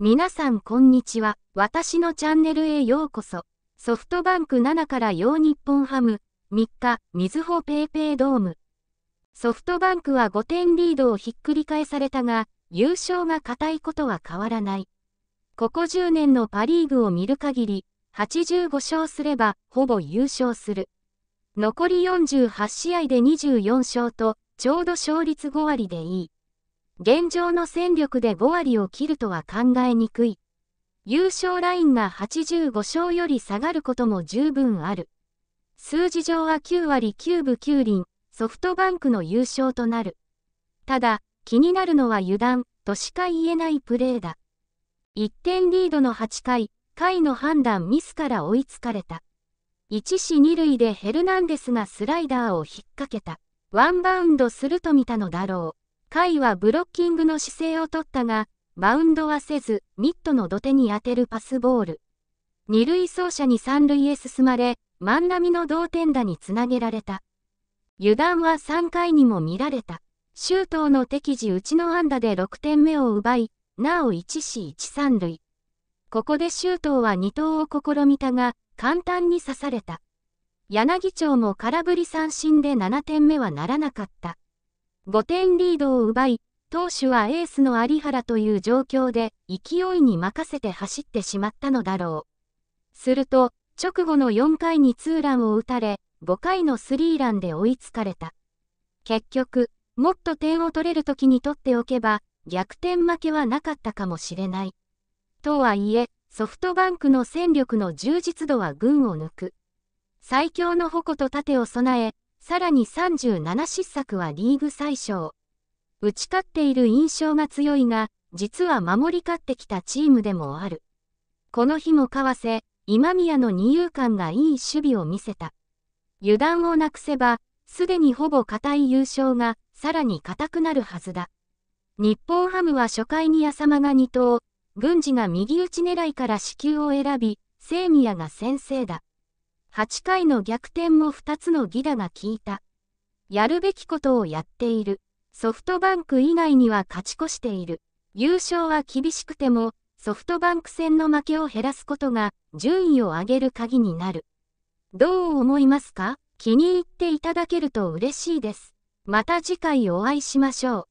皆さんこんにちは。私のチャンネルへようこそ。ソフトバンク7から4日本ハム、3日、みずほペイペイドーム。ソフトバンクは5点リードをひっくり返されたが、優勝が固いことは変わらない。ここ10年のパリーグを見る限り、85勝すれば、ほぼ優勝する。残り48試合で24勝と、ちょうど勝率5割でいい。現状の戦力で5割を切るとは考えにくい。優勝ラインが85勝より下がることも十分ある。数字上は9割9分9厘、ソフトバンクの優勝となる。ただ、気になるのは油断としか言えないプレーだ。1点リードの8回、下位の判断ミスから追いつかれた。1死2塁でヘルナンデスがスライダーを引っ掛けた。ワンバウンドすると見たのだろう。甲斐はブロッキングの姿勢を取ったが、バウンドはせず、ミットの土手に当てるパスボール。二塁走者に三塁へ進まれ、万波の同点打につなげられた。油断は3回にも見られた。周東の敵地打ちの安打で6点目を奪い、なお1死1三塁。ここで周東は二投を試みたが、簡単に刺された。柳町も空振り三振で7点目はならなかった。5点リードを奪い、投手はエースの有原という状況で勢いに任せて走ってしまったのだろう。すると、直後の4回にツーランを打たれ、5回のスリーランで追いつかれた。結局、もっと点を取れる時に取っておけば、逆転負けはなかったかもしれない。とはいえ、ソフトバンクの戦力の充実度は群を抜く。最強の矛と盾を備え、さらに37失策はリーグ最小。打ち勝っている印象が強いが、実は守り勝ってきたチームでもある。この日も為瀬、今宮の二遊間がいい守備を見せた。油断をなくせば、すでにほぼ固い優勝が、さらに固くなるはずだ。日本ハムは初回に浅間が2投、軍司が右打ち狙いから死球を選び、清宮が先制だ。8回の逆転も2つの犠打が効いた。やるべきことをやっている。ソフトバンク以外には勝ち越している。優勝は厳しくても、ソフトバンク戦の負けを減らすことが順位を上げる鍵になる。どう思いますか気に入っていただけると嬉しいです。また次回お会いしましょう。